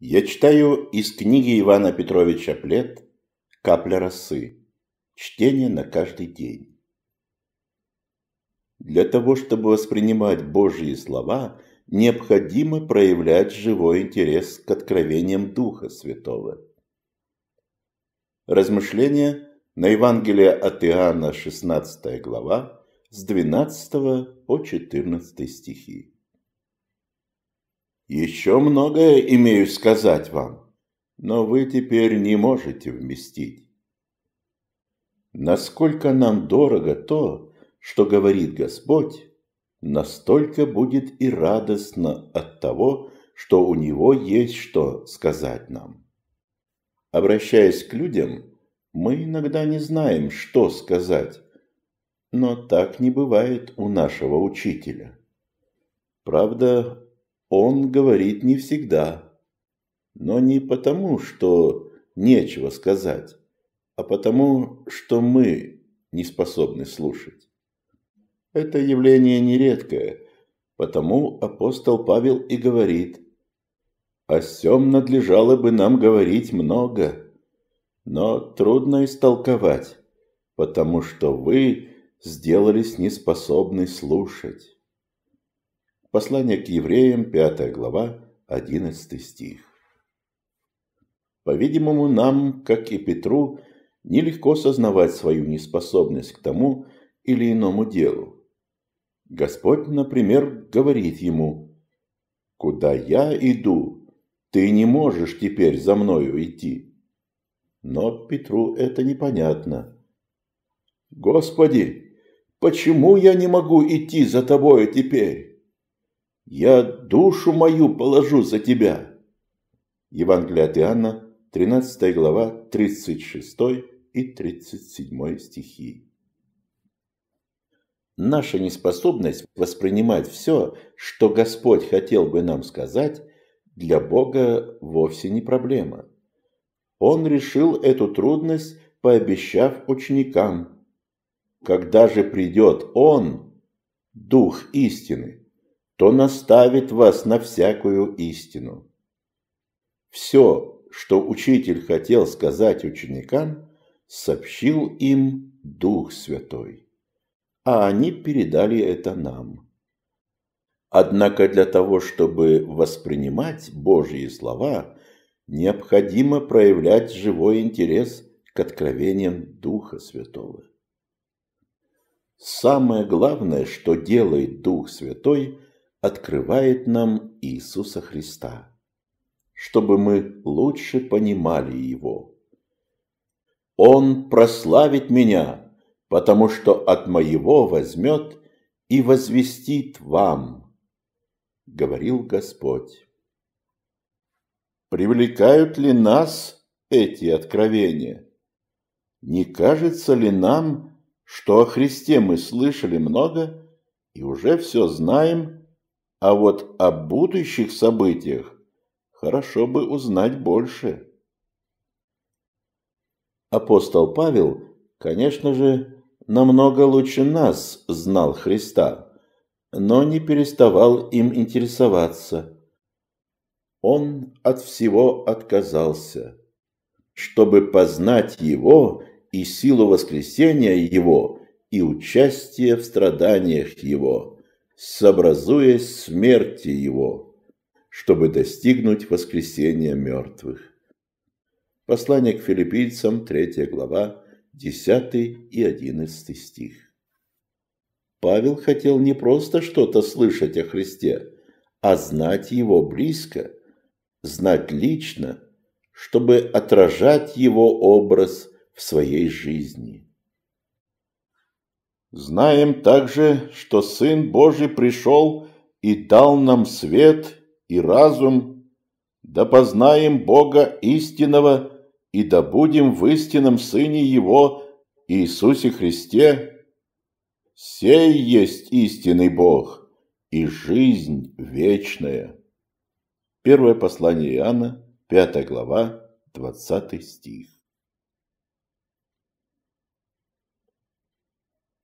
Я читаю из книги Ивана Петровича Плет «Капля росы». Чтение на каждый день. Для того, чтобы воспринимать Божьи слова, необходимо проявлять живой интерес к откровениям Духа Святого. Размышления на Евангелие от Иоанна, 16 глава, с 12 по 14 стихи. Еще многое имею сказать вам, но вы теперь не можете вместить. Насколько нам дорого то, что говорит Господь, настолько будет и радостно от того, что у Него есть что сказать нам. Обращаясь к людям, мы иногда не знаем, что сказать, но так не бывает у нашего учителя. Правда, он говорит не всегда. Но не потому, что нечего сказать, а потому, что мы не способны слушать. Это явление нередкое, потому апостол Павел и говорит, «О сем надлежало бы нам говорить много, но трудно истолковать, потому что вы сделались неспособны слушать». Послание к евреям, 5 глава, 11 стих. По-видимому, нам, как и Петру, нелегко сознавать свою неспособность к тому или иному делу. Господь, например, говорит ему, «Куда я иду, ты не можешь теперь за мною идти». Но Петру это непонятно. «Господи, почему я не могу идти за тобою теперь?» Я душу мою положу за тебя. Евангелие от Иоанна, 13 глава, 36 и 37 стихи. Наша неспособность воспринимать все, что Господь хотел бы нам сказать, для Бога вовсе не проблема. Он решил эту трудность, пообещав ученикам, «Когда же придет Он, Дух истины, то наставит вас на всякую истину. Все, что учитель хотел сказать ученикам, сообщил им Дух Святой, а они передали это нам. Однако для того, чтобы воспринимать Божьи слова, необходимо проявлять живой интерес к откровениям Духа Святого. Самое главное, что делает Дух Святой – открывает нам Иисуса Христа, чтобы мы лучше понимали Его. Он прославит меня, потому что от моего возьмет и возвестит вам, говорил Господь. Привлекают ли нас эти откровения? Не кажется ли нам, что о Христе мы слышали много и уже все знаем, а вот о будущих событиях хорошо бы узнать больше. Апостол Павел, конечно же, намного лучше нас знал Христа, но не переставал им интересоваться. Он от всего отказался, чтобы познать Его и силу воскресения Его и участие в страданиях Его сообразуясь смерти его, чтобы достигнуть воскресения мертвых. Послание к филиппийцам, 3 глава, 10 и 11 стих. Павел хотел не просто что-то слышать о Христе, а знать Его близко, знать лично, чтобы отражать Его образ в своей жизни. Знаем также, что Сын Божий пришел и дал нам свет и разум, да познаем Бога истинного и да будем в истинном Сыне Его Иисусе Христе. Сей есть истинный Бог и жизнь вечная. Первое послание Иоанна, 5 глава, 20 стих.